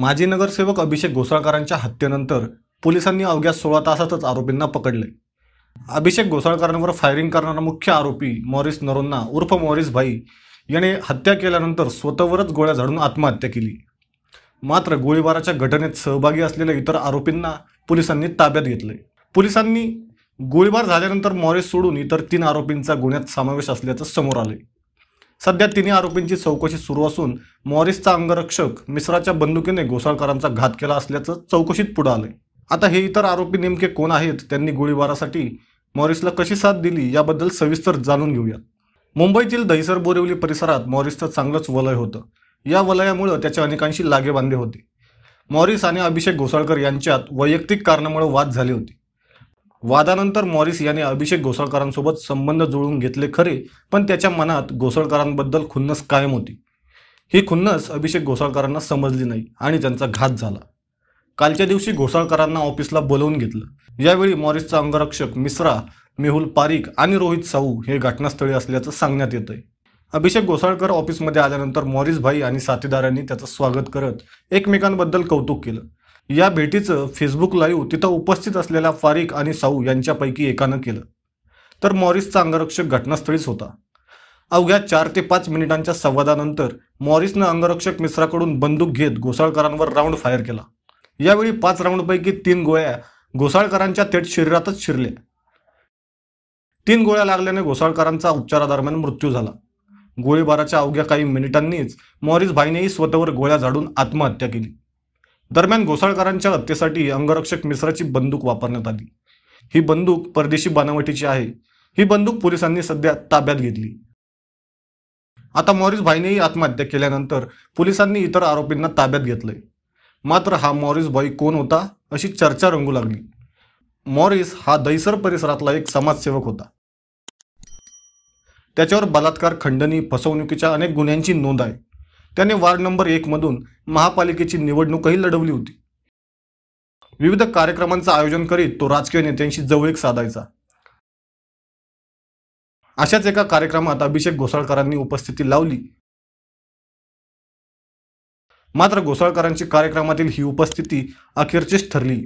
माजी नगरसेवक अभिषेक घोसाळकरांच्या हत्येनंतर पोलिसांनी अवघ्या सोळा तासातच आरोपींना पकडले अभिषेक घोसाळकरांवर फायरिंग करणारा मुख्य आरोपी मॉरिस नरोन्ना उर्फ मॉरिस भाई याने हत्या केल्यानंतर स्वतःवरच गोळ्या झाडून आत्महत्या केली मात्र गोळीबाराच्या घटनेत सहभागी असलेल्या इतर आरोपींना पोलिसांनी ताब्यात घेतले पोलिसांनी गोळीबार झाल्यानंतर मॉरिस सोडून इतर तीन आरोपींचा गुन्ह्यात समावेश असल्याचं समोर आले सध्या तिन्ही आरोपींची चौकशी सुरू असून मॉरिसचा अंगरक्षक मिश्राच्या बंदुकीने घोसाळकरांचा घात केला असल्याचं चौकशीत पुढं आलंय आता हे इतर आरोपी नेमके कोण आहेत त्यांनी गोळीबारासाठी मॉरिसला कशी साथ दिली याबद्दल सविस्तर जाणून घेऊयात मुंबईतील दहिसर बोरिवली परिसरात मॉरिसचं चांगलंच वलय होतं या वलयामुळं त्याच्या अनेकांशी लागेबांधे होते मॉरिस आणि अभिषेक घोसाळकर यांच्यात वैयक्तिक कारणामुळे वाद झाले होती वादानंतर मॉरिस याने अभिषेक घोसाळकरांसोबत संबंध जुळून घेतले खरे पण त्याच्या मनात घोसळकरांबद्दल खुन्नस कायम होती ही खुन्नस अभिषेक घोसाळकरांना समजली नाही आणि त्यांचा घात झाला कालच्या दिवशी घोसाळकरांना ऑफिसला बोलवून घेतलं यावेळी मॉरिसचा अंगरक्षक मिश्रा मेहुल पारिक आणि रोहित साऊ हे घटनास्थळी असल्याचं सांगण्यात येत आहे अभिषेक घोसाळकर ऑफिसमध्ये आल्यानंतर मॉरिस भाई आणि साथीदारांनी त्याचं स्वागत करत एकमेकांबद्दल कौतुक केलं या भेटीचं फेसबुक लाईव्ह तिथं उपस्थित असलेल्या फारिक आणि साऊ यांच्यापैकी एकानं केलं तर मॉरिसचा अंगरक्षक घटनास्थळीच होता अवघ्या चार ते पाच मिनिटांच्या संवादानंतर मॉरिसनं अंगरक्षक मिश्राकडून बंदूक घेत घोसाळकरांवर राऊंड फायर केला यावेळी पाच राऊंडपैकी तीन गोळ्या घोसाळकरांच्या थेट शरीरातच शिरल्या तीन गोळ्या लागल्याने घोसाळकरांचा उपचारादरम्यान मृत्यू झाला गोळीबाराच्या अवघ्या काही मिनिटांनीच मॉरिस भाईनेही स्वतःवर गोळ्या झाडून आत्महत्या केली दरम्यान घोसाळकरांच्या हत्येसाठी अंगरक्षक मिश्राची बंदूक वापरण्यात आली ही बंदूक परदेशी बनावटीची आहे ही बंदूक पोलिसांनी सध्या ताब्यात घेतली आता मॉरिस भाईनेही आत्महत्या केल्यानंतर पोलिसांनी इतर आरोपींना ताब्यात घेतलंय मात्र हा मॉरिस भाई कोण होता अशी चर्चा रंगू लागली मॉरिस हा दहीसर परिसरातला एक समाजसेवक होता त्याच्यावर बलात्कार खंडणी फसवणुकीच्या अनेक गुन्ह्यांची नोंद आहे त्याने वार्ड नंबर मधून महापालिकेची निवडणूकही लढवली होती विविध कार्यक्रमांचं आयोजन करीत तो राजकीय नेत्यांशी जवळीक साधायचा अशाच एका कार्यक्रमात अभिषेक घोसाळकरांनी उपस्थिती लावली मात्र घोसाळकरांची कार्यक्रमातील ही उपस्थिती अखेरचीच ठरली